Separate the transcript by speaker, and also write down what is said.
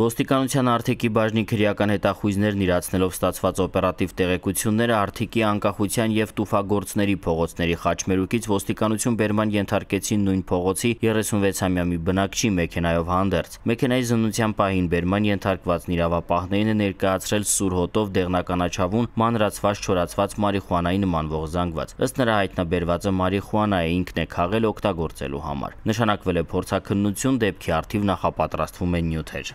Speaker 1: Ոստիկանության արդեկի բաժնի քրեական հետախույզներն իրացնելով ստացված օպերատիվ տեղեկությունները արդեկի անկախության եւ տուֆագործների փողոցների խաչմերուկից ոստիկանություն բերման ենթարկեցին նույն փողոցի 36-ամյա մի բնակչի մեքենայով հանդերձ։ Մեքենայի զննության պահին բերման ենթարկվածն իրավապահներին է ներկայացրել սուր հոտով դեղնականաչավուն մանրացված չորացված մարիխուանայի նման ողզանգված։ Ըստ նրա հայտնաբերվածը մարիխուանա է ինքն է քաղել օգտագործելու համար։ Նշանակվել է փորձաքննություն, դեպքի արդիվ նախապատրաստվում են նյութեր։